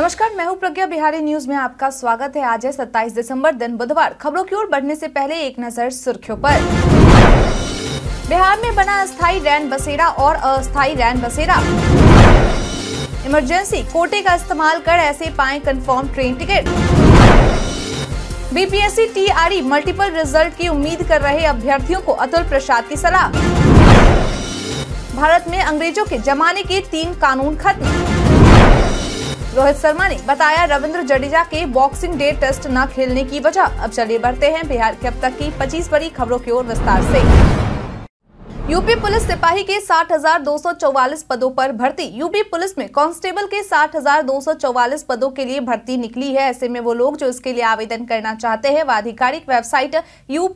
नमस्कार मैं हूं प्रज्ञा बिहारी न्यूज में आपका स्वागत है आज है 27 दिसंबर दिन बुधवार खबरों की ओर बढ़ने से पहले एक नजर सुर्खियों पर बिहार में बना अस्थायी रैन बसेरा और अस्थायी रैन बसेरा इमरजेंसी कोटे का इस्तेमाल कर ऐसे पाए confirm train ticket BPSC TRE multiple result की उम्मीद कर रहे अभ्यर्थियों को अतुल प्रसाद की सलाह भारत में अंग्रेजों के जमाने के तीन कानून खत्म रोहित शर्मा ने बताया रविंद्र जडेजा के बॉक्सिंग डे टेस्ट न खेलने की वजह अब चलिए बढ़ते हैं बिहार की अब तक की 25 बड़ी खबरों की ओर विस्तार से यूपी पुलिस सिपाही के साठ पदों पर भर्ती यूपी पुलिस में कांस्टेबल के साठ पदों के लिए भर्ती निकली है ऐसे में वो लोग जो इसके लिए आवेदन करना चाहते हैं वह आधिकारिक वेबसाइट यू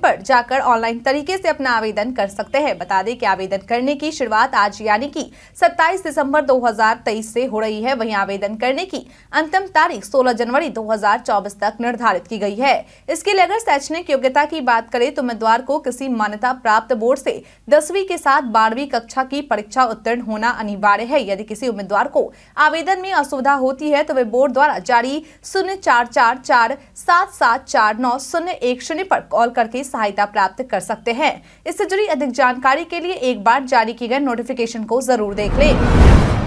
पर जाकर ऑनलाइन तरीके से अपना आवेदन कर सकते हैं बता दें कि आवेदन करने की शुरुआत आज यानी कि 27 दिसंबर 2023 से हो रही है वही आवेदन करने की अंतिम तारीख सोलह जनवरी दो तक निर्धारित की गई है इसके लिए अगर शैक्षणिक योग्यता की बात करें करें तो उम्मीदवार को किसी मान्यता प्राप्त बोर्ड से दसवीं के साथ बारहवीं कक्षा की परीक्षा उत्तीर्ण होना अनिवार्य है यदि किसी उम्मीदवार को आवेदन में असुविधा होती है तो वे बोर्ड द्वारा जारी शून्य चार चार चार सात सात चार नौ शून्य एक शून्य पर कॉल करके सहायता प्राप्त कर सकते हैं इससे जुड़ी अधिक जानकारी के लिए एक बार जारी की गए नोटिफिकेशन को जरूर देख लें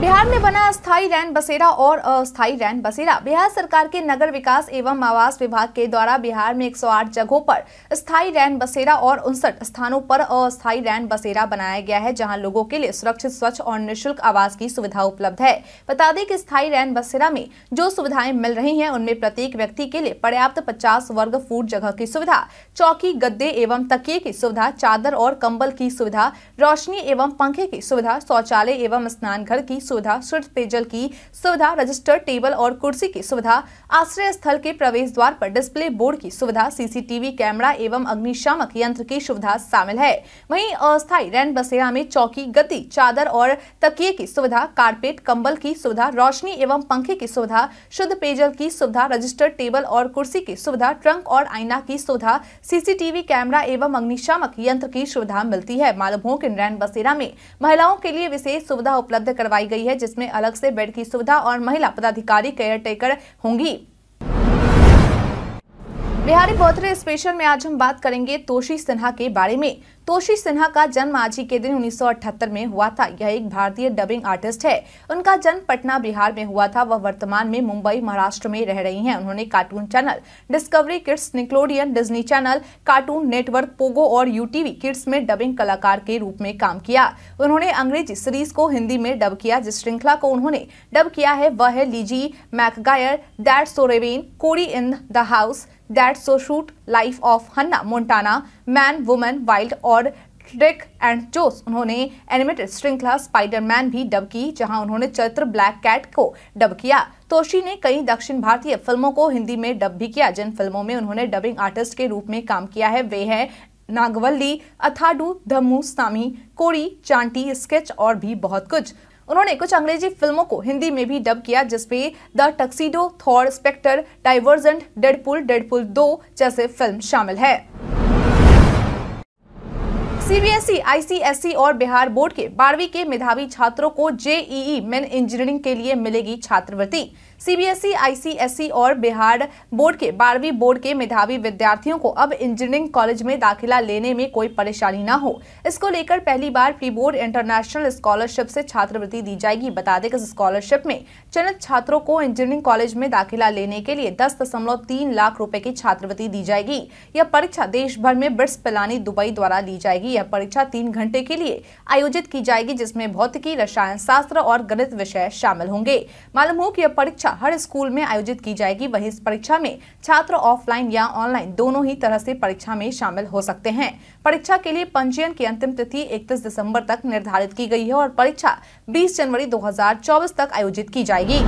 बिहार में बना अस्थायी रैन बसेरा और अस्थायी रैन बसेरा बिहार सरकार के नगर विकास एवं आवास विभाग के द्वारा बिहार में 108 जगहों पर स्थायी रैन बसेरा और उनसठ स्थानों पर अस्थायी रैन बसेरा बनाया गया है जहां लोगों के लिए सुरक्षित स्वच्छ और निःशुल्क आवास की सुविधा उपलब्ध है बता दें कि स्थायी रैन बसेरा में जो सुविधाएं मिल रही है उनमें प्रत्येक व्यक्ति के लिए पर्याप्त पचास वर्ग फुट जगह की सुविधा चौकी गद्दे एवं तकिए की सुविधा चादर और कम्बल की सुविधा रोशनी एवं पंखे की सुविधा शौचालय एवं स्नान घर की सुविधा शुद्ध पेयजल की सुविधा रजिस्टर टेबल और कुर्सी की सुविधा आश्रय स्थल के प्रवेश द्वार पर डिस्प्ले बोर्ड की सुविधा सीसीटीवी कैमरा एवं अग्निशामक यंत्र की सुविधा शामिल है वहीं अस्थायी रैन बसेरा में चौकी गति चादर और तकिए की सुविधा कारपेट कम्बल की सुविधा रोशनी एवं पंखे की सुविधा शुद्ध पेयजल की सुविधा रजिस्टर टेबल और कुर्सी की सुविधा ट्रंक और आईना की सुविधा सीसीटीवी कैमरा एवं अग्निशामक यंत्र की सुविधा मिलती है मालूम हो कि रैन बसेरा में महिलाओं के लिए विशेष सुविधा उपलब्ध करवाई गई गई है जिसमें अलग से बेड की सुविधा और महिला पदाधिकारी केयर टेकर होंगी बिहारी बर्थडे स्पेशल में आज हम बात करेंगे तोशी सिन्हा के बारे में तोशी सिन्हा का जन्म आज ही के दिन 1978 में हुआ था यह एक भारतीय डबिंग आर्टिस्ट है उनका जन्म पटना बिहार में हुआ था वह वर्तमान में मुंबई महाराष्ट्र में रह रही हैं उन्होंने cartoon channel Discovery Kids Nickelodeon Disney channel cartoon network Pogo और यू किड्स में डबिंग कलाकार के रूप में काम किया उन्होंने अंग्रेजी सीरीज को हिंदी में डब किया जिस श्रृंखला को उन्होंने डब किया है वह है Lizzie McGuire that so Raven Cory in the house that so suite life of Hannah Montana man women wild और ट्रिक एंड जोस उन्होंने एनिमेटेड श्रृंखला स्पाइडरमैन भी डब की जहां उन्होंने चरित्र ब्लैक कैट को डब किया तोशी ने कई दक्षिण भारतीय फिल्मों को हिंदी में डब भी किया जिन फिल्मों में उन्होंने डबिंग आर्टिस्ट के रूप में काम किया है वे हैं नागवल्ली अथाडू धम्मू सामी कोड़ी चांटी स्केच और भी बहुत कुछ उन्होंने कुछ अंग्रेजी फिल्मों को हिंदी में भी डब किया जिसपे the tuxedo Thor Spectre Divergent Deadpool Deadpool दो जैसे फिल्म शामिल है सीबीएसई, आईसीएसई और बिहार बोर्ड के बारहवीं के मेधावी छात्रों को जेईई मेन इंजीनियरिंग के लिए मिलेगी छात्रवृत्ति सीबीएसई आईसीएसई और बिहार बोर्ड के बारहवीं बोर्ड के मेधावी विद्यार्थियों को अब इंजीनियरिंग कॉलेज में दाखिला लेने में कोई परेशानी न हो इसको लेकर पहली बार प्री बोर्ड इंटरनेशनल स्कॉलरशिप से छात्रवृत्ति दी जाएगी बता दें कि स्कॉलरशिप में चयनित छात्रों को इंजीनियरिंग कॉलेज में दाखिला लेने के लिए दस दशमलव तीन लाख रूपए की छात्रवृत्ति दी जाएगी यह परीक्षा देश भर में ब्रिट्स पिलानी दुबई द्वारा ली जाएगी यह परीक्षा तीन घंटे के लिए आयोजित की जाएगी जिसमें भौतिकी रसायन शास्त्र और गणित विषय शामिल होंगे मालूम हो कि यह परीक्षा परीक्षा हर स्कूल में आयोजित की जाएगी वहीं इस परीक्षा में छात्र ऑफलाइन या ऑनलाइन दोनों ही तरह से परीक्षा में शामिल हो सकते हैं परीक्षा के लिए पंजीयन की अंतिम तिथि इकतीस दिसंबर तक निर्धारित की गई है और परीक्षा बीस जनवरी 2024 तक आयोजित की जाएगी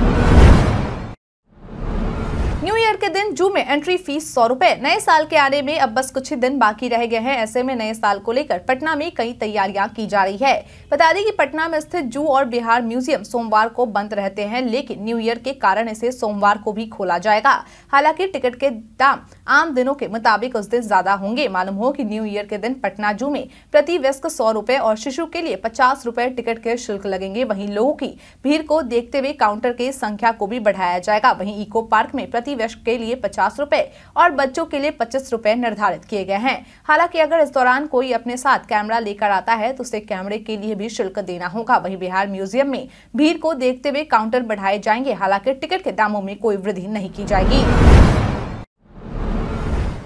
न्यू ईयर के दिन जू में एंट्री फीस सौ रूपए नए साल के आने में अब बस कुछ ही दिन बाकी रह गए हैं ऐसे में नए साल को लेकर पटना में कई तैयारियां की जा रही है बता दें कि पटना में स्थित जू और बिहार म्यूजियम सोमवार को बंद रहते हैं लेकिन न्यू ईयर के कारण इसे सोमवार को भी खोला जाएगा हालांकि टिकट के दाम आम दिनों के मुताबिक उस दिन ज्यादा होंगे मालूम हो की न्यू ईयर के दिन पटना जू में प्रति व्यस्क सौ रूपए और शिशु के लिए पचास रूपए टिकट के शुल्क लगेंगे वही लोगों की भीड़ को देखते हुए काउंटर के संख्या को भी बढ़ाया जाएगा वही इको पार्क में प्रति व्यस्क के लिए पचास रूपए और बच्चों के लिए पच्चीस रूपए निर्धारित किए गए हैं हालांकि अगर इस दौरान कोई अपने साथ कैमरा लेकर आता है तो उसे कैमरे के लिए भी शुल्क देना होगा वही बिहार म्यूजियम में भीड़ को देखते हुए काउंटर बढ़ाए जाएंगे हालांकि टिकट के दामों में कोई वृद्धि नहीं की जाएगी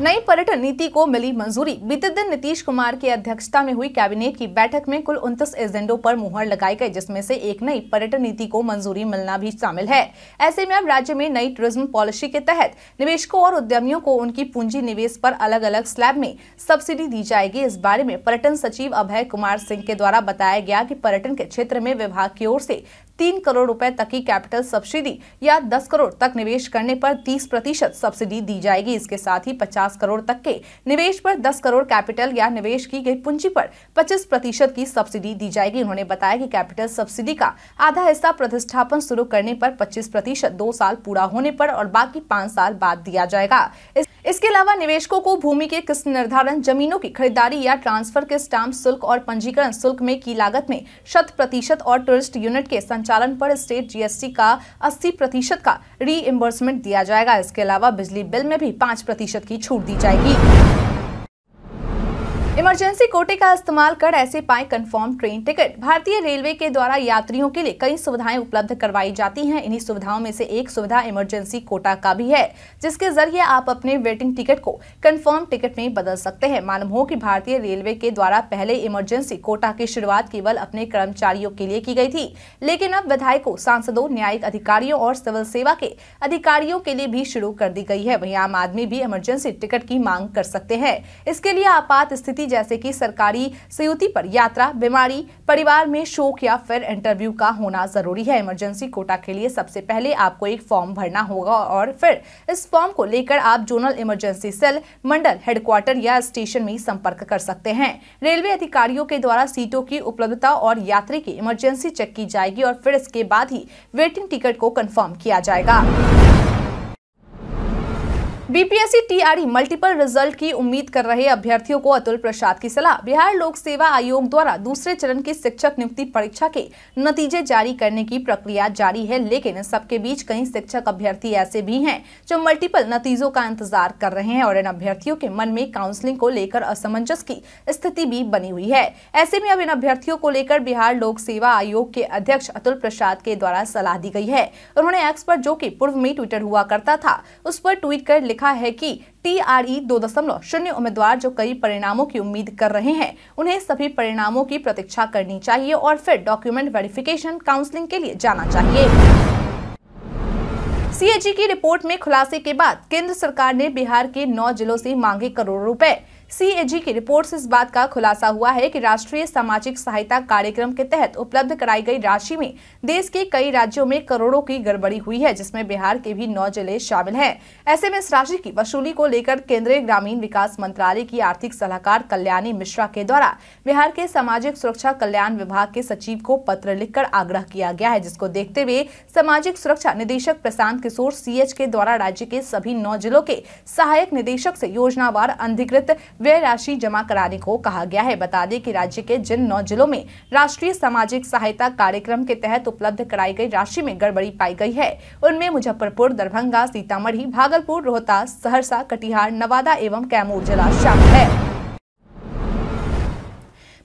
नई पर्यटन नीति को मिली मंजूरी बीते दिन नीतीश कुमार की अध्यक्षता में हुई कैबिनेट की बैठक में कुल उनतीस एजेंडों पर मुहर लगाई गई जिसमें से एक नई पर्यटन नीति को मंजूरी मिलना भी शामिल है ऐसे में अब राज्य में नई टूरिज्म पॉलिसी के तहत निवेशकों और उद्यमियों को उनकी पूंजी निवेश पर अलग अलग स्लैब में सब्सिडी दी जाएगी इस बारे में पर्यटन सचिव अभय कुमार सिंह के द्वारा बताया गया की पर्यटन के क्षेत्र में विभाग की ओर से तीन करोड़ रुपए तक की कैपिटल सब्सिडी या दस करोड़ तक निवेश करने पर तीस प्रतिशत सब्सिडी दी जाएगी इसके साथ ही पचास करोड़ तक के निवेश पर दस करोड़ कैपिटल या निवेश की गई पूंजी पर पच्चीस प्रतिशत की सब्सिडी दी जाएगी उन्होंने बताया कि कैपिटल सब्सिडी का आधा हिस्सा प्रतिष्ठापन शुरू करने पर पच्चीस प्रतिशत दो साल पूरा होने पर और बाकी पाँच साल बाद दिया जाएगा इस इसके अलावा निवेशकों को भूमि के किस्त निर्धारण जमीनों की खरीदारी या ट्रांसफर के स्टाम्प शुल्क और पंजीकरण शुल्क में की लागत में शत प्रतिशत और टूरिस्ट यूनिट के संचालन पर स्टेट जीएसटी का 80 प्रतिशत का री दिया जाएगा इसके अलावा बिजली बिल में भी पाँच प्रतिशत की छूट दी जाएगी इमरजेंसी कोटे का इस्तेमाल कर ऐसे पाए कंफर्म ट्रेन टिकट भारतीय रेलवे के द्वारा यात्रियों के लिए कई सुविधाएं उपलब्ध करवाई जाती हैं इन्हीं सुविधाओं में से एक सुविधा इमरजेंसी कोटा का भी है जिसके जरिए आप अपने वेटिंग टिकट को कंफर्म टिकट में बदल सकते हैं मालूम हो कि भारतीय रेलवे के द्वारा पहले इमरजेंसी कोटा की शुरुआत केवल अपने कर्मचारियों के लिए की गई थी लेकिन अब विधायकों सांसदों न्यायिक अधिकारियों और सिविल सेवा के अधिकारियों के लिए भी शुरू कर दी गई है वही आम आदमी भी इमरजेंसी टिकट की मांग कर सकते हैं इसके लिए आपात स्थिति स्थिति जैसे कि सरकारी सयुति पर यात्रा बीमारी परिवार में शोक या फिर इंटरव्यू का होना जरूरी है इमरजेंसी कोटा के लिए सबसे पहले आपको एक फॉर्म भरना होगा और फिर इस फॉर्म को लेकर आप जोनल इमरजेंसी सेल मंडल हेडक्वार्टर या स्टेशन में संपर्क कर सकते हैं रेलवे अधिकारियों के द्वारा सीटों की उपलब्धता और यात्री की इमरजेंसी चेक की जाएगी और फिर इसके बाद ही वेटिंग टिकट को कन्फर्म किया जाएगा बीपीएससी टीआरई मल्टीपल रिजल्ट की उम्मीद कर रहे अभ्यर्थियों को अतुल प्रसाद की सलाह बिहार लोक सेवा आयोग द्वारा दूसरे चरण की शिक्षक नियुक्ति परीक्षा के नतीजे जारी करने की प्रक्रिया जारी है लेकिन सबके बीच कई शिक्षक अभ्यर्थी ऐसे भी हैं जो मल्टीपल नतीजों का इंतजार कर रहे हैं और इन अभ्यर्थियों के मन में काउंसलिंग को लेकर असमंजस की स्थिति भी बनी हुई है ऐसे में अब इन अभ्यर्थियों को लेकर बिहार लोक सेवा आयोग के अध्यक्ष अतुल प्रसाद के द्वारा सलाह दी गई है उन्होंने एक्स पर जो की पूर्व में ट्विटर हुआ करता था उस पर ट्वीट कर लिखा लिखा है कि टी आर ई दो दशमलव शून्य उम्मीदवार जो कई परिणामों की उम्मीद कर रहे हैं उन्हें सभी परिणामों की प्रतीक्षा करनी चाहिए और फिर डॉक्यूमेंट वेरिफिकेशन काउंसलिंग के लिए जाना चाहिए सीएजी e की रिपोर्ट में खुलासे के बाद केंद्र सरकार ने बिहार के नौ जिलों से मांगे करोड़ों रुपए सीएजी की रिपोर्ट से इस बात का खुलासा हुआ है कि राष्ट्रीय सामाजिक सहायता कार्यक्रम के तहत उपलब्ध कराई गई राशि में देश के कई राज्यों में करोड़ों की गड़बड़ी हुई है जिसमें बिहार के भी नौ जिले शामिल हैं ऐसे में इस राशि की वसूली को लेकर केंद्रीय ग्रामीण विकास मंत्रालय की आर्थिक सलाहकार कल्याणी मिश्रा के द्वारा बिहार के सामाजिक सुरक्षा कल्याण विभाग के सचिव को पत्र लिख आग्रह किया गया है जिसको देखते हुए सामाजिक सुरक्षा निदेशक प्रशांत किशोर सी के द्वारा राज्य के सभी नौ जिलों के सहायक निदेशक ऐसी योजनावार अधिकृत व्यय राशि जमा कराने को कहा गया है बता दें कि राज्य के जिन नौ जिलों में राष्ट्रीय सामाजिक सहायता कार्यक्रम के तहत उपलब्ध कराई गई राशि में गड़बड़ी पाई गई है उनमें मुजफ्फरपुर दरभंगा सीतामढ़ी भागलपुर रोहतास सहरसा कटिहार नवादा एवं कैमूर जिला शामिल है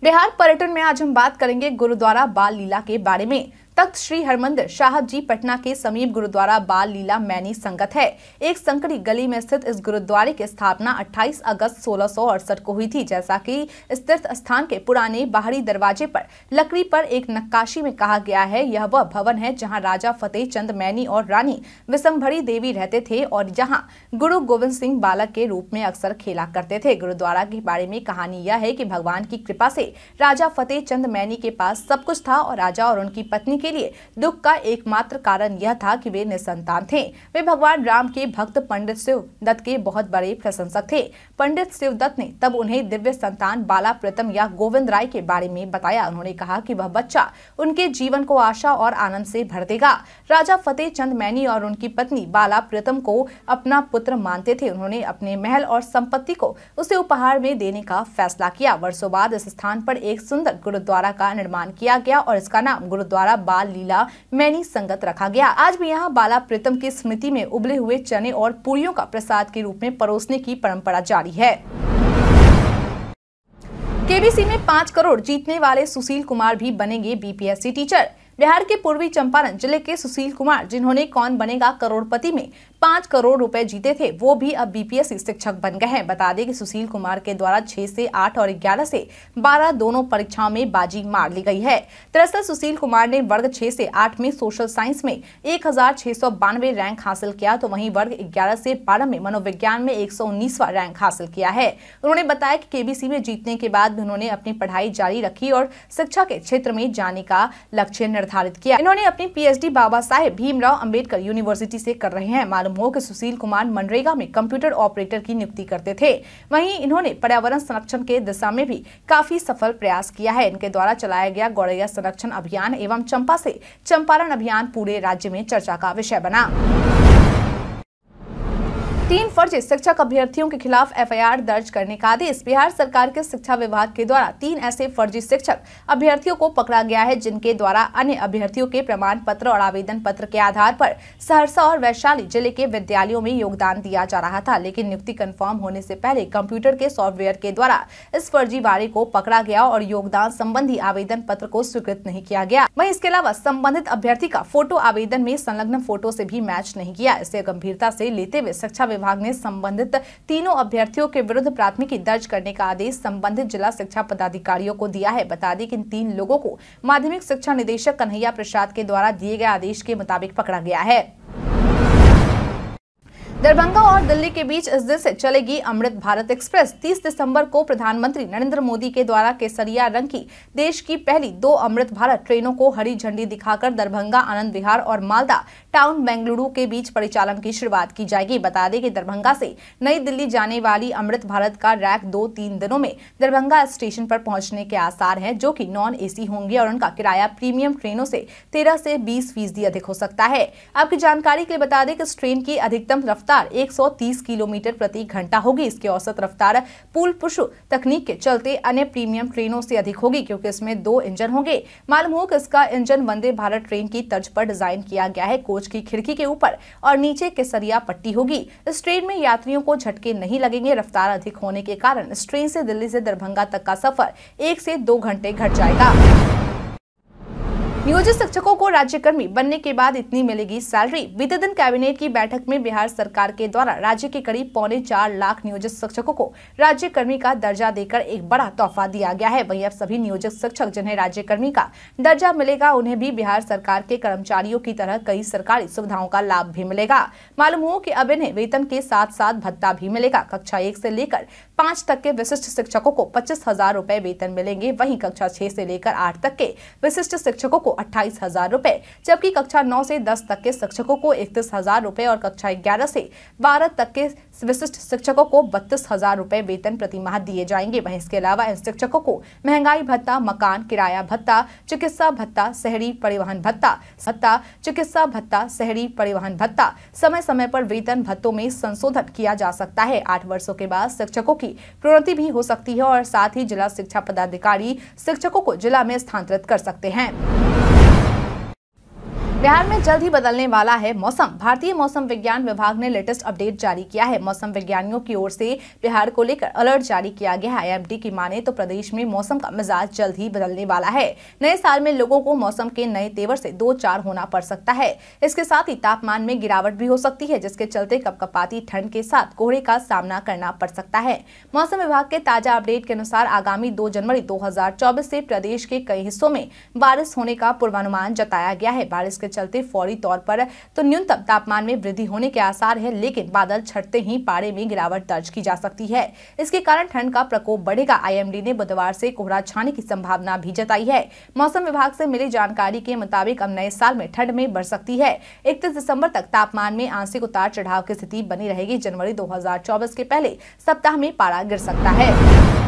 बिहार पर्यटन में आज हम बात करेंगे गुरुद्वारा बाल लीला के बारे में तख्त श्री हरमंदिर साहब जी पटना के समीप गुरुद्वारा बाल लीला मैनी संगत है एक संकड़ी गली में स्थित इस गुरुद्वारे की स्थापना 28 अगस्त सोलह को हुई थी जैसा कि इस तीर्थ स्थान के पुराने बाहरी दरवाजे पर लकड़ी पर एक नक्काशी में कहा गया है यह वह भवन है जहाँ राजा फतेह चंद मैनी और रानी विसम्भरी देवी रहते थे और यहाँ गुरु गोविंद सिंह बालक के रूप में अक्सर खेला करते थे गुरुद्वारा के बारे में कहानी यह है की भगवान की कृपा से राजा फतेह चंद मैनी के पास सब कुछ था और राजा और उनकी पत्नी के के लिए दुख का एकमात्र कारण यह था कि वे निसंतान थे वे भगवान राम के भक्त पंडित शिव दत्त के बहुत बड़े प्रशंसक थे पंडित शिव दत्त ने तब उन्हें दिव्य संतान बाला प्रतम या गोविंद राय के बारे में बताया उन्होंने कहा की वह बच्चा उनके जीवन को आशा और आनंद से भर देगा राजा फतेह चंद मैनी और उनकी पत्नी बाला प्रतम को अपना पुत्र मानते थे उन्होंने अपने महल और संपत्ति को उसे उपहार में देने का फैसला किया वर्षों बाद इस स्थान पर एक सुंदर गुरुद्वारा का निर्माण किया गया और इसका नाम गुरुद्वारा बाल लीला मैनी संगत रखा गया आज भी यहाँ बाला प्रीतम की स्मृति में उबले हुए चने और पूड़ियों का प्रसाद के रूप में परोसने की परंपरा जारी है केबीसी में पाँच करोड़ जीतने वाले सुशील कुमार भी बनेंगे बीपीएससी टीचर बिहार के पूर्वी चंपारण जिले के सुशील कुमार जिन्होंने कौन बनेगा करोड़पति में पांच करोड़ रुपए जीते थे वो भी अब बीपीएस शिक्षक बन गए हैं बता दें कि सुशील कुमार के द्वारा छह से आठ और ग्यारह से बारह दोनों परीक्षाओं में बाजी मार ली गई है दरअसल सुशील कुमार ने वर्ग छह से आठ में सोशल साइंस में एक रैंक हासिल किया तो वहीं वर्ग ग्यारह से बारह में मनोविज्ञान में एक रैंक हासिल किया है उन्होंने बताया की केबीसी में जीतने के बाद भी उन्होंने अपनी पढ़ाई जारी रखी और शिक्षा के क्षेत्र में जाने का लक्ष्य निर्धारित किया इन्होंने अपनी पीएचडी बाबा साहेब भीमराव अम्बेडकर यूनिवर्सिटी ऐसी कर रहे हैं प्रमुख सुशील कुमार मनरेगा में कंप्यूटर ऑपरेटर की नियुक्ति करते थे वहीं इन्होंने पर्यावरण संरक्षण के दिशा में भी काफी सफल प्रयास किया है इनके द्वारा चलाया गया गौरैया संरक्षण अभियान एवं चंपा से चंपारण अभियान पूरे राज्य में चर्चा का विषय बना तीन फर्जी शिक्षक अभ्यर्थियों के खिलाफ एफआईआर दर्ज करने का आदेश बिहार सरकार के शिक्षा विभाग के द्वारा तीन ऐसे फर्जी शिक्षक अभ्यर्थियों को पकड़ा गया है जिनके द्वारा अन्य अभ्यर्थियों के प्रमाण पत्र और आवेदन पत्र के आधार पर सहरसा और वैशाली जिले के विद्यालयों में योगदान दिया जा रहा था लेकिन नियुक्ति कन्फर्म होने से पहले कंप्यूटर के सॉफ्टवेयर के द्वारा इस फर्जीवाड़े को पकड़ा गया और योगदान संबंधी आवेदन पत्र को स्वीकृत नहीं किया गया वही इसके अलावा संबंधित अभ्यर्थी का फोटो आवेदन में संलग्न फोटो ऐसी भी मैच नहीं किया इसे गंभीरता ऐसी लेते हुए शिक्षा विभाग ने संबंधित तीनों अभ्यर्थियों के विरुद्ध प्राथमिकी दर्ज करने का आदेश संबंधित जिला शिक्षा पदाधिकारियों को दिया है बता दें कि इन तीन लोगों को माध्यमिक शिक्षा निदेशक कन्हैया प्रसाद के द्वारा दिए गए आदेश के मुताबिक पकड़ा गया है दरभंगा और दिल्ली के बीच इस दिन से चलेगी अमृत भारत एक्सप्रेस 30 दिसंबर को प्रधानमंत्री नरेंद्र मोदी के द्वारा केसरिया रंग की देश की पहली दो अमृत भारत ट्रेनों को हरी झंडी दिखाकर दरभंगा आनंद विहार और मालदा टाउन बेंगलुरु के बीच परिचालन की शुरुआत की जाएगी बता दें कि दरभंगा से नई दिल्ली जाने वाली अमृत भारत का रैक दो तीन दिनों में दरभंगा स्टेशन पर पहुंचने के आसार है जो की नॉन ए होंगे और उनका किराया प्रीमियम ट्रेनों से तेरह से बीस फीसदी अधिक हो सकता है आपकी जानकारी के लिए बता दें कि इस ट्रेन की अधिकतम रफ्तार रफ्तार 130 किलोमीटर प्रति घंटा होगी इसकी औसत रफ्तार पुल पुश तकनीक के चलते अन्य प्रीमियम ट्रेनों से अधिक होगी क्योंकि इसमें दो इंजन होंगे मालूम हो कि इसका इंजन वंदे भारत ट्रेन की तर्ज पर डिजाइन किया गया है कोच की खिड़की के ऊपर और नीचे केसरिया पट्टी होगी इस ट्रेन में यात्रियों को झटके नहीं लगेंगे रफ्तार अधिक होने के कारण इस ट्रेन से दिल्ली से दरभंगा तक का सफर एक से दो घंटे घट जाएगा नियोजित शिक्षकों को राज्यकर्मी बनने के बाद इतनी मिलेगी सैलरी बीते दिन कैबिनेट की बैठक में बिहार सरकार के द्वारा राज्य के करीब पौने चार लाख नियोजित शिक्षकों को राज्यकर्मी का दर्जा देकर एक बड़ा तोहफा दिया गया है वहीं अब सभी नियोजित शिक्षक जिन्हें राज्यकर्मी का दर्जा मिलेगा उन्हें भी बिहार सरकार के कर्मचारियों की तरह कई सरकारी सुविधाओं का लाभ भी मिलेगा मालूम हो की अब इन्हें वेतन के साथ साथ भत्ता भी मिलेगा कक्षा एक ऐसी लेकर पाँच तक के विशिष्ट शिक्षकों को पच्चीस हजार वेतन मिलेंगे वही कक्षा छह ऐसी लेकर आठ तक के विशिष्ट शिक्षकों को को अट्ठाईस हजार रूपए जबकि कक्षा नौ से दस तक के शिक्षकों को इकतीस हजार रूपए और कक्षा ग्यारह से बारह तक के विशिष्ट शिक्षकों को बत्तीस हजार रूपए वेतन प्रति माह दिए जाएंगे वहीं इसके अलावा इन शिक्षकों को महंगाई भत्ता मकान किराया भत्ता चिकित्सा भत्ता शहरी परिवहन भत्ता भत्ता चिकित्सा भत्ता शहरी परिवहन भत्ता समय समय पर वेतन भत्तों में संशोधन किया जा सकता है आठ वर्षो के बाद शिक्षकों की प्रोन्नति भी हो सकती है और साथ ही जिला शिक्षा पदाधिकारी शिक्षकों को जिला में स्थानांतरित कर सकते हैं बिहार में जल्द ही बदलने वाला है मौसम भारतीय मौसम विज्ञान विभाग ने लेटेस्ट अपडेट जारी किया है मौसम विज्ञानियों की ओर से बिहार को लेकर अलर्ट जारी किया गया है आईएमडी की माने तो प्रदेश में मौसम का मिजाज जल्द ही बदलने वाला है नए साल में लोगों को मौसम के नए तेवर से दो चार होना पड़ सकता है इसके साथ ही तापमान में गिरावट भी हो सकती है जिसके चलते कपकपाती ठंड के साथ कोहरे का सामना करना पड़ सकता है मौसम विभाग के ताजा अपडेट के अनुसार आगामी दो जनवरी दो से प्रदेश के कई हिस्सों में बारिश होने का पूर्वानुमान जताया गया है बारिश के चलते फौरी तौर पर तो न्यूनतम तापमान में वृद्धि होने के आसार है लेकिन बादल छटते ही पारे में गिरावट दर्ज की जा सकती है इसके कारण ठंड का प्रकोप बढ़ेगा आई ने बुधवार से कोहरा छाने की संभावना भी जताई है मौसम विभाग से मिली जानकारी के मुताबिक अब नए साल में ठंड में बढ़ सकती है इकतीस दिसंबर तक तापमान में आंशिक उतार चढ़ाव की स्थिति बनी रहेगी जनवरी दो के पहले सप्ताह में पारा गिर सकता है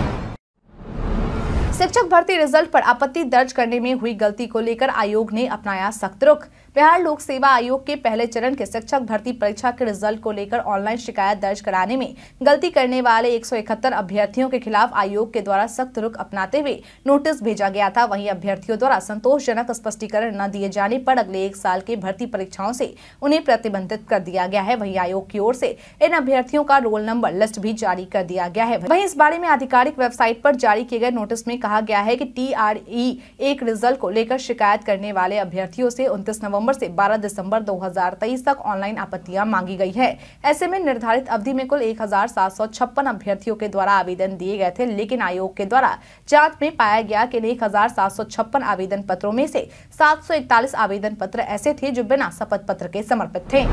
शिक्षक भर्ती रिजल्ट पर आपत्ति दर्ज करने में हुई गलती को लेकर आयोग ने अपनाया सख्त रुख बिहार लोक सेवा आयोग के पहले चरण के शिक्षक भर्ती परीक्षा के रिजल्ट को लेकर ऑनलाइन शिकायत दर्ज कराने में गलती करने वाले एक अभ्यर्थियों के खिलाफ आयोग के द्वारा सख्त रुख अपनाते हुए नोटिस भेजा गया था वहीं अभ्यर्थियों द्वारा संतोषजनक स्पष्टीकरण न दिए जाने पर अगले एक साल के भर्ती परीक्षाओं से उन्हें प्रतिबंधित कर दिया गया है वही आयोग की ओर से इन अभ्यर्थियों का रोल नंबर लिस्ट भी जारी कर दिया गया है वहीं इस बारे में आधिकारिक वेबसाइट पर जारी किए गए नोटिस में कहा गया है कि टीआरई एक रिजल्ट को लेकर शिकायत करने वाले अभ्यर्थियों से उन्तीस नवम्बर नवंबर से 12 दिसंबर 2023 तक ऑनलाइन आपत्तियां मांगी गई है ऐसे में निर्धारित अवधि में कुल एक अभ्यर्थियों के द्वारा आवेदन दिए गए थे लेकिन आयोग के द्वारा जांच में पाया गया कि एक आवेदन पत्रों में से सात आवेदन पत्र ऐसे थे जो बिना शपथ पत्र के समर्पित थे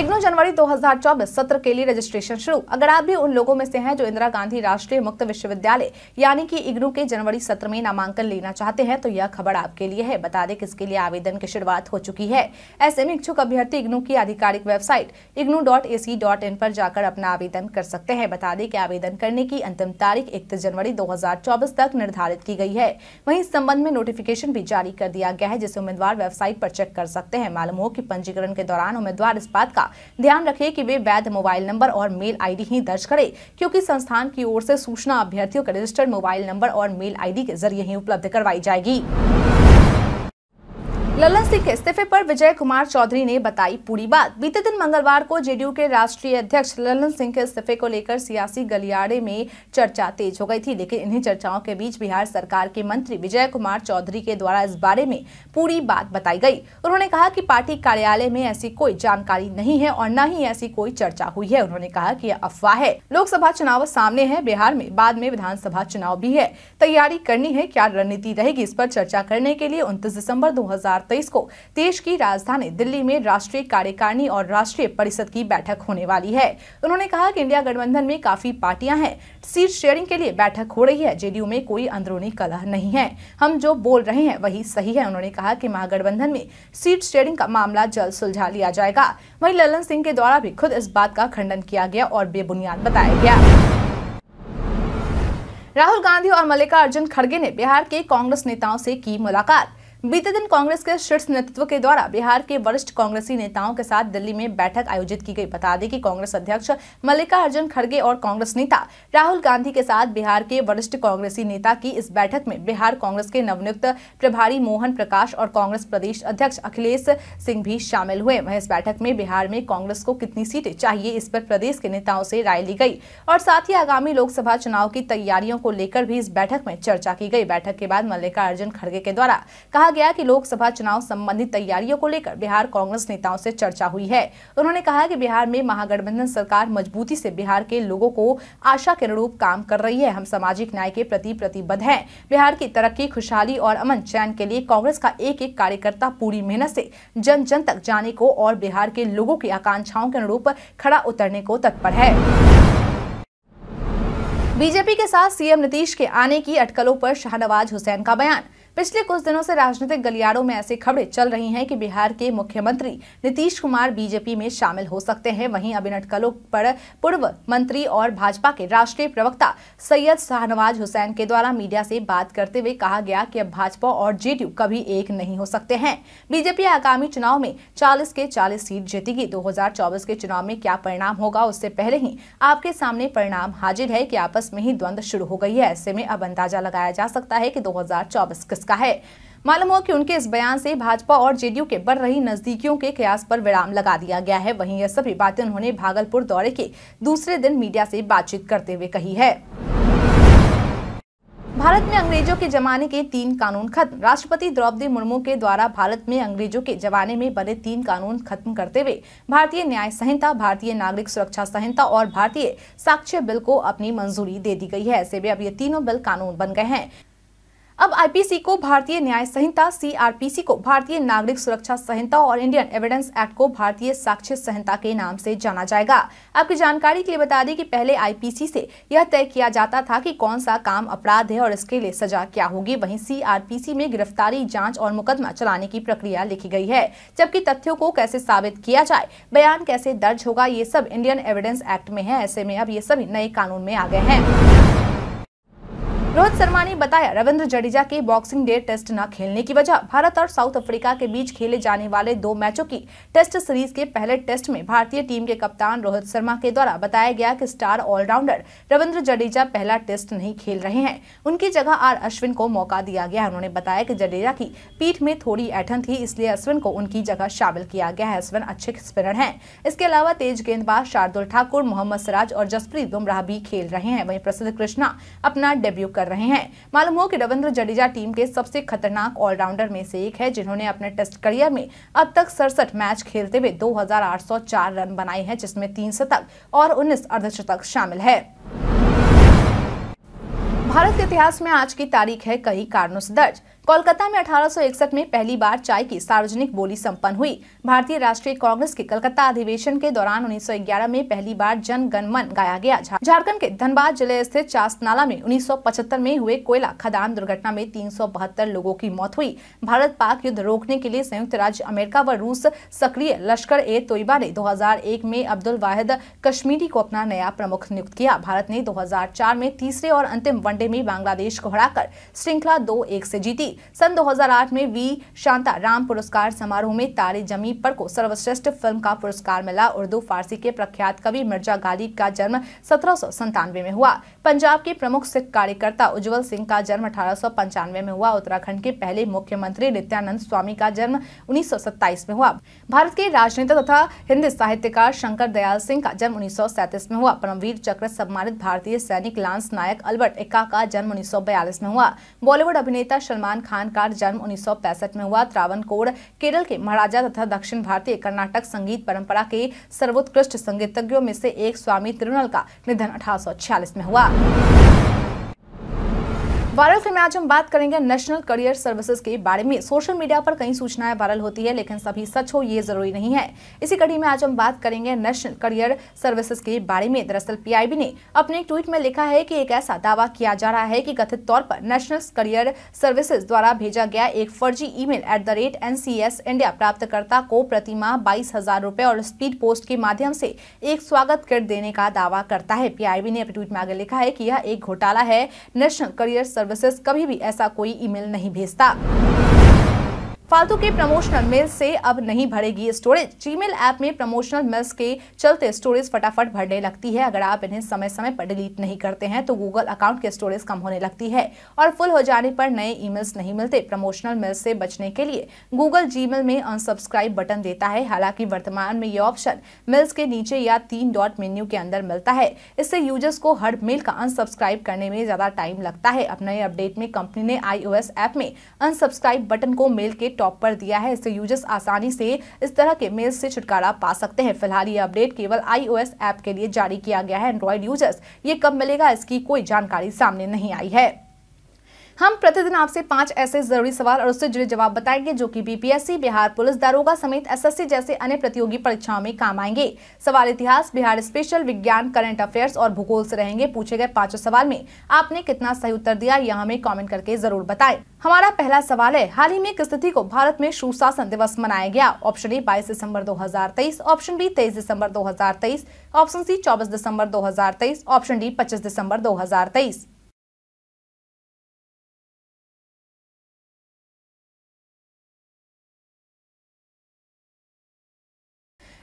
इग्नो जनवरी 2024 सत्र के लिए रजिस्ट्रेशन शुरू अगर आप भी उन लोगों में से हैं जो इंदिरा गांधी राष्ट्रीय मुक्त विश्वविद्यालय यानी कि इग्नू के जनवरी सत्र में नामांकन लेना चाहते हैं तो यह खबर आपके लिए है बता दें कि इसके लिए आवेदन की शुरुआत हो चुकी है ऐसे में इच्छुक अभ्यर्थी इग्नू की आधिकारिक website IGNOU dot A C dot in पर जाकर अपना आवेदन कर सकते हैं बता दें की आवेदन करने की अंतिम तारीख इकतीस जनवरी दो तक निर्धारित की गई है वही इस संबंध में नोटिफिकेशन भी जारी कर दिया गया है जिसे उम्मीदवार वेबसाइट आरोप चेक कर सकते हैं मालूम हो की पंजीकरण के दौरान उम्मीदवार इस बात का होगा ध्यान रखें कि वे वैध मोबाइल नंबर और मेल आईडी ही दर्ज करें क्योंकि संस्थान की ओर से सूचना अभ्यर्थियों का रजिस्टर्ड मोबाइल नंबर और मेल आईडी के जरिए ही उपलब्ध करवाई जाएगी ललन सिंह के इस्तीफे पर विजय कुमार चौधरी ने बताई पूरी बात बीते दिन मंगलवार को जेडीयू के राष्ट्रीय अध्यक्ष ललन सिंह के इस्तीफे को लेकर सियासी गलियारे में चर्चा तेज हो गई थी लेकिन इन्हीं चर्चाओं के बीच बिहार सरकार के मंत्री विजय कुमार चौधरी के द्वारा इस बारे में पूरी बात बताई गई उन्होंने कहा की पार्टी कार्यालय में ऐसी कोई जानकारी नहीं है और न ही ऐसी कोई चर्चा हुई है उन्होंने कहा की यह अफवाह है लोकसभा चुनाव सामने है बिहार में बाद में विधानसभा चुनाव भी है तैयारी करनी है क्या रणनीति रहेगी इस पर चर्चा करने के लिए उनतीस दिसम्बर दो 2023 को देश की राजधानी दिल्ली में राष्ट्रीय कार्यकारिणी और राष्ट्रीय परिषद की बैठक होने वाली है उन्होंने कहा कि इंडिया गठबंधन में काफी पार्टियां हैं सीट शेयरिंग के लिए बैठक हो रही है जेडीयू में कोई अंदरूनी कलह नहीं है हम जो बोल रहे हैं वही सही है उन्होंने कहा कि महागठबंधन में सीट शेयरिंग का मामला जल्द सुलझा लिया जाएगा वही ललन सिंह के द्वारा भी खुद इस बात का खंडन किया गया और बेबुनियाद बताया गया राहुल गांधी और मल्लिकार्जुन खड़गे ने बिहार के कांग्रेस नेताओं से की मुलाकात बीते दिन कांग्रेस के शीर्ष नेतृत्व के द्वारा बिहार के वरिष्ठ कांग्रेसी नेताओं के साथ दिल्ली में बैठक आयोजित की गई बता दें कि कांग्रेस अध्यक्ष मल्लिकार्जुन खड़गे और कांग्रेस नेता राहुल गांधी के साथ बिहार के वरिष्ठ कांग्रेसी नेता की इस बैठक में बिहार कांग्रेस के नवनियुक्त प्रभारी मोहन प्रकाश और कांग्रेस प्रदेश अध्यक्ष अखिलेश सिंह भी शामिल हुए वह इस बैठक में बिहार में कांग्रेस को कितनी सीटें चाहिए इस पर प्रदेश के नेताओं से राय ली गई और साथ ही आगामी लोकसभा चुनाव की तैयारियों को लेकर भी इस बैठक में चर्चा की गई बैठक के बाद मल्लिकार्जुन खड़गे के द्वारा कहा गया कि लोकसभा चुनाव संबंधी तैयारियों को लेकर बिहार कांग्रेस नेताओं से चर्चा हुई है उन्होंने कहा कि बिहार में महागठबंधन सरकार मजबूती से बिहार के लोगों को आशा के अनुरूप काम कर रही है हम सामाजिक न्याय के प्रति प्रतिबद्ध हैं बिहार की तरक्की खुशहाली और अमन चयन के लिए कांग्रेस का एक एक कार्यकर्ता पूरी मेहनत ऐसी जन जन तक जाने को और बिहार के लोगों की आकांक्षाओं के अनुरूप खड़ा उतरने को तत्पर है बीजेपी के साथ सीएम नीतीश के आने की अटकलों पर शाहनवाज हुसैन का बयान पिछले कुछ दिनों से राजनीतिक गलियारों में ऐसी खबरें चल रही हैं कि बिहार के मुख्यमंत्री नीतीश कुमार बीजेपी में शामिल हो सकते हैं वहीं अभिनटकलों पर पूर्व मंत्री और भाजपा के राष्ट्रीय प्रवक्ता सैयद शाहनवाज हुसैन के द्वारा मीडिया से बात करते हुए कहा गया कि अब भाजपा और जेडीयू कभी एक नहीं हो सकते हैं बीजेपी आगामी चुनाव में चालीस के चालीस सीट जीतेगी दो के चुनाव में क्या परिणाम होगा उससे पहले ही आपके सामने परिणाम हाजिर है की आपस में ही द्वंद्व शुरू हो गई है ऐसे में अब अंदाजा लगाया जा सकता है की दो हजार कांग्रेस का है मालूम हो कि उनके इस बयान से भाजपा और जेडीयू के बढ़ रही नजदीकियों के कयास पर विराम लगा दिया गया है वहीं यह सभी बातें उन्होंने भागलपुर दौरे के दूसरे दिन मीडिया से बातचीत करते हुए कही है भारत में अंग्रेजों के जमाने के तीन कानून खत्म राष्ट्रपति द्रौपदी मुर्मू के द्वारा भारत में अंग्रेजों के जमाने में बने तीन कानून खत्म करते हुए भारतीय न्याय संहिता भारतीय नागरिक सुरक्षा संहिता और भारतीय साक्ष्य बिल को अपनी मंजूरी दे दी गई है ऐसे में अब ये तीनों बिल कानून बन गए हैं अब आईपीसी को भारतीय न्याय संहिता सीआरपीसी को भारतीय नागरिक सुरक्षा संहिता और इंडियन एविडेंस एक्ट को भारतीय साक्ष्य संहिता के नाम से जाना जाएगा आपकी जानकारी के लिए बता दें कि पहले आईपीसी से यह तय किया जाता था कि कौन सा काम अपराध है और इसके लिए सजा क्या होगी वहीं सीआरपीसी में गिरफ्तारी जाँच और मुकदमा चलाने की प्रक्रिया लिखी गयी है जबकि तथ्यों को कैसे साबित किया जाए बयान कैसे दर्ज होगा ये सब इंडियन एविडेंस एक्ट में है ऐसे में अब ये सभी नए कानून में आ गए हैं रोहित शर्मा ने बताया रविंद्र जडेजा के बॉक्सिंग डे टेस्ट न खेलने की वजह भारत और साउथ अफ्रीका के बीच खेले जाने वाले दो मैचों की टेस्ट सीरीज के पहले टेस्ट में भारतीय टीम के कप्तान रोहित शर्मा के द्वारा बताया गया कि स्टार ऑलराउंडर रविंद्र जडेजा पहला टेस्ट नहीं खेल रहे हैं उनकी जगह आर अश्विन को मौका दिया गया है उन्होंने बताया की जडेजा की पीठ में थोड़ी ऐठन थी इसलिए अश्विन को उनकी जगह शामिल किया गया है अश्विन अच्छे स्पिनर है इसके अलावा तेज गेंदबाज शार्दुल ठाकुर मोहम्मद सिराज और जसप्रीत बुमराह भी खेल रहे हैं वही प्रसिद्ध कृष्णा अपना डेब्यू कर कर रहे हैं मालूम हो कि रविंद्र जडेजा टीम के सबसे खतरनाक ऑलराउंडर में से एक है जिन्होंने अपने टेस्ट करियर में अब तक सड़सठ मैच खेलते हुए 2,804 रन बनाए हैं जिसमें तीन शतक और उन्नीस अर्धशतक शामिल है भारत के इतिहास में आज की तारीख है कई कारणों से दर्ज कोलकाता में 1861 में पहली बार चाय की सार्वजनिक बोली संपन्न हुई भारतीय राष्ट्रीय कांग्रेस के कलकत्ता अधिवेशन के दौरान 1911 में पहली बार जन गण मन गाया गया झारखंड के धनबाद जिले स्थित चासनाला में 1975 में हुए कोयला खदान दुर्घटना में तीन लोगों की मौत हुई भारत पाक युद्ध रोकने के लिए संयुक्त राज्य अमेरिका व रूस सक्रिय लश्कर ए तोयबा ने दो में अब्दुल वाहिद कश्मीरी को अपना नया प्रमुख नियुक्त किया भारत ने दो में तीसरे और अंतिम वनडे में बांग्लादेश को हराकर श्रृंखला दो एक से जीती सन 2008 में वी शांता राम पुरस्कार समारोह में तारे जमी पर को सर्वश्रेष्ठ फिल्म का पुरस्कार मिला उर्दू फारसी के प्रख्यात कवि मिर्जा गालिब का जन्म सत्रह में हुआ पंजाब के प्रमुख सिख कार्यकर्ता उज्जवल सिंह का जन्म अठारह में हुआ उत्तराखंड के पहले मुख्यमंत्री नित्यानंद स्वामी का जन्म उन्नीस में हुआ भारत के राजनेता तथा हिंदी साहित्यकार शंकर दयाल सिंह का जन्म उन्नीस में हुआ परमवीर चक्र सम्मानित भारतीय सैनिक लांस नायक अल्बर्ट एक्का का जन्म उन्नीस में हुआ बॉलीवुड अभिनेता सलमान खान का जन्म उन्नीस में हुआ कोर केरल के महाराजा तथा दक्षिण भारतीय कर्नाटक संगीत परंपरा के सर्वोत्कृष्ट संगीतज्ञों में से एक स्वामी तिरुनल का निधन अठारह में हुआ वायरल फिल्म आज हम बात करेंगे नेशनल करियर सर्विसेज के बारे में सोशल मीडिया पर कई सूचनाएं वायरल होती है लेकिन सभी सच हो ये जरूरी नहीं है इसी कड़ी में आज हम बात करेंगे नेशनल करियर सर्विसेज के बारे में दरअसल पीआईबी ने अपने एक ट्वीट में लिखा है कि एक ऐसा दावा किया जा रहा है कि कथित तौर पर नेशनल करियर सर्विसेज द्वारा भेजा गया एक फर्जी email at the rate N C S India प्राप्तकर्ता को प्रतिमाह बाईस हजार और स्पीड पोस्ट के माध्यम से एक स्वागत किट देने का दावा करता है पीआईबी ने अपने ट्वीट में आगे लिखा है कि यह एक घोटाला है नेशनल करियर सर्विसेज कभी भी ऐसा कोई ईमेल नहीं भेजता फालतू के प्रमोशनल मेल से अब नहीं भरेगी स्टोरेज जीमेल ऐप में प्रमोशनल मेल्स के चलते स्टोरेज फटाफट भरने लगती है अगर आप इन्हें समय समय पर डिलीट नहीं करते हैं तो गूगल अकाउंट के स्टोरेज कम होने लगती है और फुल हो जाने पर नए ई नहीं मिलते प्रमोशनल मेल से बचने के लिए गूगल जी में अनसब्सक्राइब बटन देता है हालांकि वर्तमान में ये ऑप्शन मेल्स के नीचे या तीन डॉट मेन्यू के अंदर मिलता है इससे यूजर्स को हर मेल का अनसब्सक्राइब करने में ज़्यादा टाइम लगता है अपने अपडेट में कंपनी ने आईओएस ऐप में अनसब्सक्राइब बटन को मेल के टॉप पर दिया है इससे यूजर्स आसानी से इस तरह के मेल से छुटकारा पा सकते हैं फिलहाल ये अपडेट केवल आईओएस ऐप के लिए जारी किया गया है एंड्रॉयड यूजर्स ये कब मिलेगा इसकी कोई जानकारी सामने नहीं आई है हम प्रतिदिन आपसे पांच ऐसे जरूरी सवाल और उससे जुड़े जवाब बताएंगे जो कि बीपीएससी बिहार पुलिस दारोगा समेत एसएससी जैसे अन्य प्रतियोगी परीक्षाओं में काम आएंगे सवाल इतिहास बिहार स्पेशल विज्ञान करंट अफेयर्स और भूगोल से रहेंगे पूछे गए पांचों सवाल में आपने कितना सही उत्तर दिया यह हमें कॉमेंट करके जरूर बताए हमारा पहला सवाल है हाल ही में किस तिथि को भारत में सुशासन दिवस मनाया गया ऑप्शन ए बाईस दिसंबर दो ऑप्शन बी तेईस दिसंबर दो ऑप्शन सी चौबीस दिसंबर दो ऑप्शन डी पच्चीस दिसंबर दो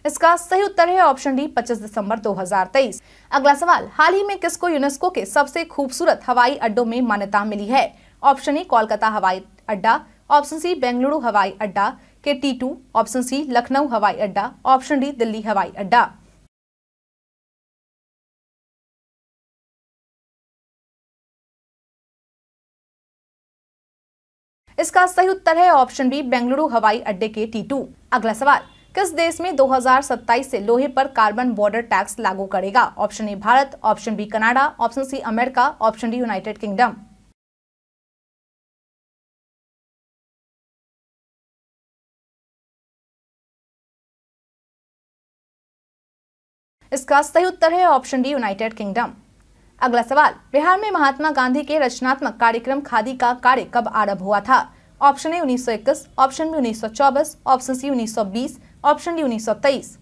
इसका सही उत्तर है ऑप्शन डी 25 दिसंबर 2023। अगला सवाल हाल ही में किसको यूनेस्को के सबसे खूबसूरत हवाई अड्डों में मान्यता मिली है ऑप्शन ए कोलकाता हवाई अड्डा ऑप्शन सी बेंगलुरु हवाई अड्डा के T two option C Lucknow हवाई अड्डा ऑप्शन डी दिल्ली हवाई अड्डा इसका सही उत्तर है ऑप्शन बी बेंगलुरु हवाई अड्डे के टी टू अगला सवाल किस देश में 2027 से लोहे पर कार्बन बॉर्डर टैक्स लागू करेगा option A Bharat option B Canada option C America option D United Kingdom इसका सही उत्तर है ऑप्शन डी यूनाइटेड किंगडम अगला सवाल बिहार में महात्मा गांधी के रचनात्मक कार्यक्रम खादी का कार्य कब आरंभ हुआ था option A 1921, option B 1924, option C 1920, option D उन्नीस सौ तेईस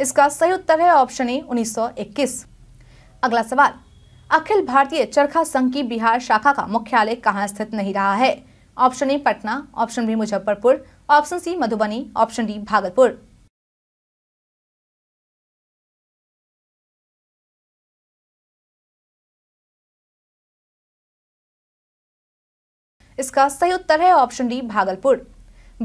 इसका सही उत्तर है ऑप्शन ए 1921। अगला सवाल अखिल भारतीय चरखा संघ की बिहार शाखा का मुख्यालय कहाँ स्थित नहीं रहा है option A Patna option B Muzaffarpur option C Madhubani option D Bhagalpur इसका सही उत्तर है ऑप्शन डी भागलपुर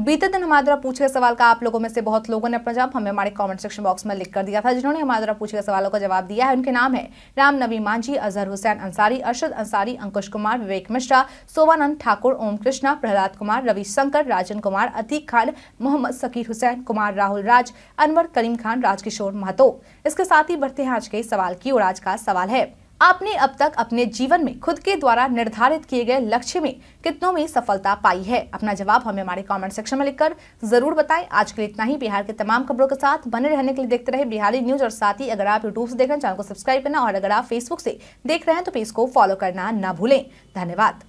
बीते दिन हमारे द्वारा पूछे गए सवाल का आप लोगों में से बहुत लोगों ने अपना जवाब हमें हमारे कमेंट सेक्शन बॉक्स में लिख कर दिया था जिन्होंने हमारे द्वारा पूछे गए सवालों का जवाब दिया है उनके नाम है राम नबी मांझी अजहर हुसैन अंसारी अरशद अंसारी अंकुश कुमार विवेक मिश्रा सोवानंद ठाकुर ओम कृष्णा प्रहलाद कुमार रविशंकर राजन कुमार अतीक खान मोहम्मद सकीर हुसैन कुमार राहुल राज अनवर करीम खान राजकिशोर महतो इसके साथ ही बढ़ते हैं आज के सवाल की और आज का सवाल है आपने अब तक अपने जीवन में खुद के द्वारा निर्धारित किए गए लक्ष्य में कितनों में सफलता पाई है अपना जवाब हमें हमारे कमेंट सेक्शन में लिखकर जरूर बताएं आज के लिए इतना ही बिहार के तमाम खबरों के साथ बने रहने के लिए देखते रहे बिहारी न्यूज और साथ ही अगर आप यूट्यूब से देख रहे हैं चैनल को सब्सक्राइब करना और अगर आप फेसबुक से देख रहे हैं तो पेज को फॉलो करना न भूलें धन्यवाद